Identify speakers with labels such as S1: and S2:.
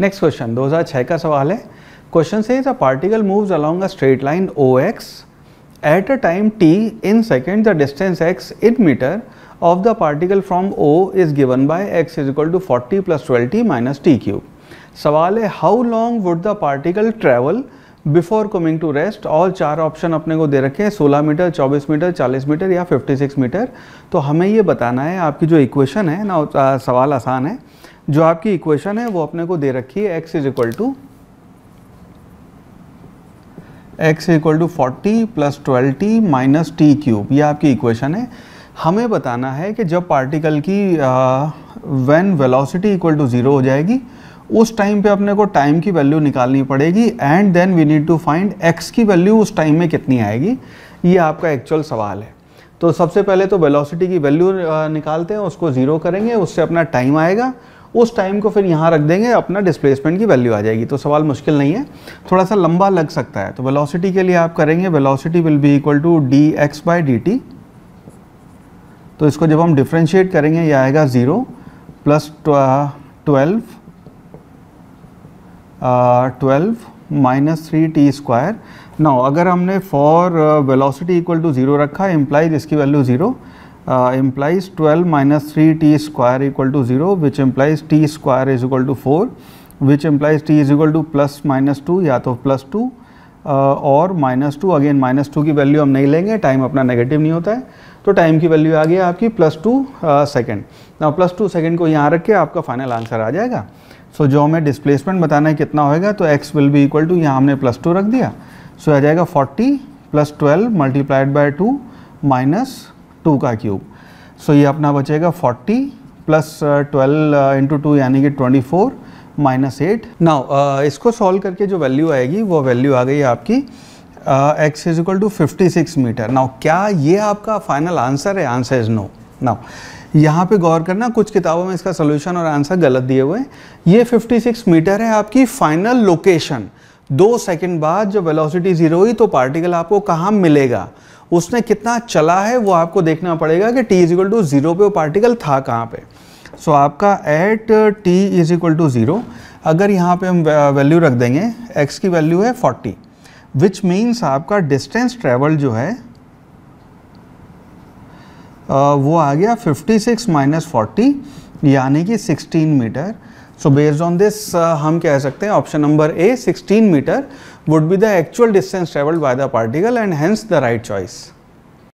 S1: next question 2006 का सवाल है क्वेश्चन से is a particle moves along a straight line O x at a time t in second the distance x in metre of the particle from O is given by x is equal to forty plus twelve t minus t cube सवाल है how long would the particle travel before coming to rest और चार option अपने को दे रखे हैं 16 metre 24 metre 40 metre या 56 metre तो हमें ये बताना है आपकी जो इक्वेशन है ना सवाल आसान है जो आपकी इक्वेशन है वो अपने को दे रखी है x is equal to x equal to forty plus twelve t minus t cube ये आपकी इक्वेशन है हमें बताना है कि जब पार्टिकल की when velocity equal to zero हो जाएगी उस टाइम पे अपने को टाइम की वैल्यू निकालनी पड़ेगी and then we need to find x की वैल्यू उस टाइम में कितनी आएगी ये आपका एक्चुअल सवाल है तो सबसे पहले तो वेलोसिटी की वैल्यू निकालते हैं उसको ज़ीरो करेंगे उससे अपना टाइम आएगा उस टाइम को फिर यहाँ रख देंगे अपना डिस्प्लेसमेंट की वैल्यू आ जाएगी तो सवाल मुश्किल नहीं है थोड़ा सा लंबा लग सकता है तो वेलोसिटी के लिए आप करेंगे velocity will be equal to d x d t तो इसको जब हम डिफ्रेंशिएट करेंगे ये आएगा zero plus twelve twelve minus three t square now अगर हमने for velocity equal to zero रखा इम्प्लाइज इसकी value zero uh, implies 12 minus 3 t square equal to 0 which implies t square is equal to 4 which implies t is equal to plus minus 2 या तो plus 2 uh, और minus two again minus two की value हम नहीं लेंगे time अपना negative नहीं होता है तो टाइम की वैल्यू आ गई आपकी प्लस टू सेकेंड ना प्लस टू सेकेंड को यहाँ रख के आपका फाइनल आंसर आ जाएगा सो so, जो हमें डिस्प्लेसमेंट बताना है कितना होएगा तो x will be equal to यहाँ हमने प्लस टू रख दिया सो so, आ जाएगा forty plus twelve multiplied by two minus two का क्यूब सो so, ये अपना बचेगा 40 प्लस ट्वेल्व इंटू टू यानी कि 24 माइनस एट नाउ इसको सॉल्व करके जो वैल्यू आएगी वो वैल्यू आ गई आपकी x is equal to fifty six metre now क्या ये आपका फाइनल आंसर है आंसर इज नो नाउ यहाँ पे गौर करना कुछ किताबों में इसका सोल्यूशन और आंसर गलत दिए हुए हैं ये 56 मीटर है आपकी फाइनल लोकेशन दो सेकंड बाद जब वेलोसिटी ज़ीरो हुई तो पार्टिकल आपको कहाँ मिलेगा उसने कितना चला है वो आपको देखना पड़ेगा कि t is equal to zero पे वो पार्टिकल था कहाँ पे सो so, आपका at t is equal to zero अगर यहाँ पे हम वैल्यू रख देंगे एक्स की वैल्यू है फोर्टी विच मीन्स आपका डिस्टेंस ट्रेवल जो है वो आ गया फिफ्टी सिक्स माइनस फोर्टी यानी कि 16 metre so based on this हम कह सकते हैं option number A 16 metre would be the actual distance travelled by the particle and hence the right choice